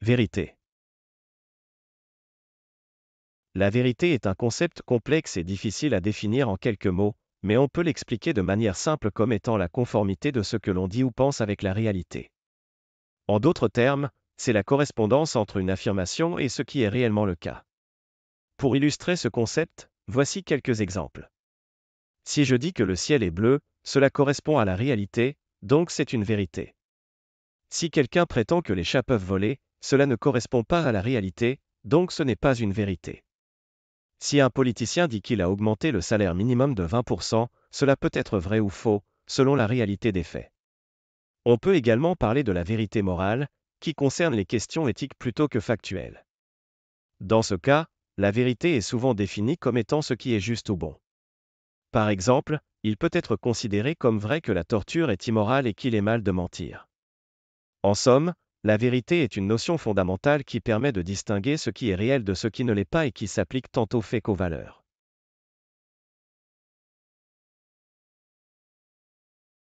Vérité. La vérité est un concept complexe et difficile à définir en quelques mots, mais on peut l'expliquer de manière simple comme étant la conformité de ce que l'on dit ou pense avec la réalité. En d'autres termes, c'est la correspondance entre une affirmation et ce qui est réellement le cas. Pour illustrer ce concept, voici quelques exemples. Si je dis que le ciel est bleu, cela correspond à la réalité, donc c'est une vérité. Si quelqu'un prétend que les chats peuvent voler, cela ne correspond pas à la réalité, donc ce n'est pas une vérité. Si un politicien dit qu'il a augmenté le salaire minimum de 20%, cela peut être vrai ou faux, selon la réalité des faits. On peut également parler de la vérité morale, qui concerne les questions éthiques plutôt que factuelles. Dans ce cas, la vérité est souvent définie comme étant ce qui est juste ou bon. Par exemple, il peut être considéré comme vrai que la torture est immorale et qu'il est mal de mentir. En somme, la vérité est une notion fondamentale qui permet de distinguer ce qui est réel de ce qui ne l'est pas et qui s'applique tant aux faits qu'aux valeurs.